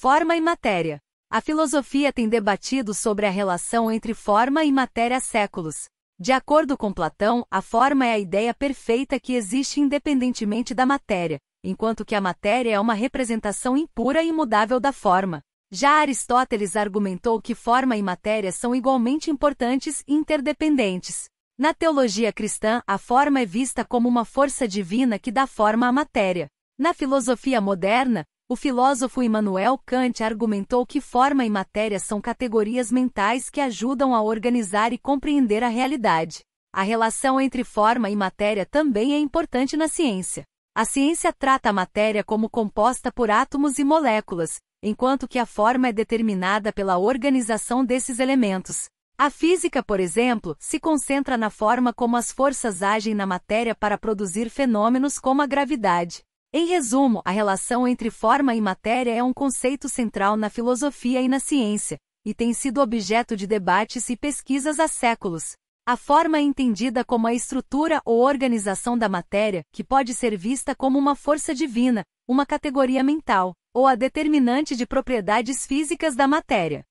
Forma e matéria. A filosofia tem debatido sobre a relação entre forma e matéria há séculos. De acordo com Platão, a forma é a ideia perfeita que existe independentemente da matéria, enquanto que a matéria é uma representação impura e mudável da forma. Já Aristóteles argumentou que forma e matéria são igualmente importantes e interdependentes. Na teologia cristã, a forma é vista como uma força divina que dá forma à matéria. Na filosofia moderna, o filósofo Immanuel Kant argumentou que forma e matéria são categorias mentais que ajudam a organizar e compreender a realidade. A relação entre forma e matéria também é importante na ciência. A ciência trata a matéria como composta por átomos e moléculas, enquanto que a forma é determinada pela organização desses elementos. A física, por exemplo, se concentra na forma como as forças agem na matéria para produzir fenômenos como a gravidade. Em resumo, a relação entre forma e matéria é um conceito central na filosofia e na ciência, e tem sido objeto de debates e pesquisas há séculos. A forma é entendida como a estrutura ou organização da matéria, que pode ser vista como uma força divina, uma categoria mental, ou a determinante de propriedades físicas da matéria.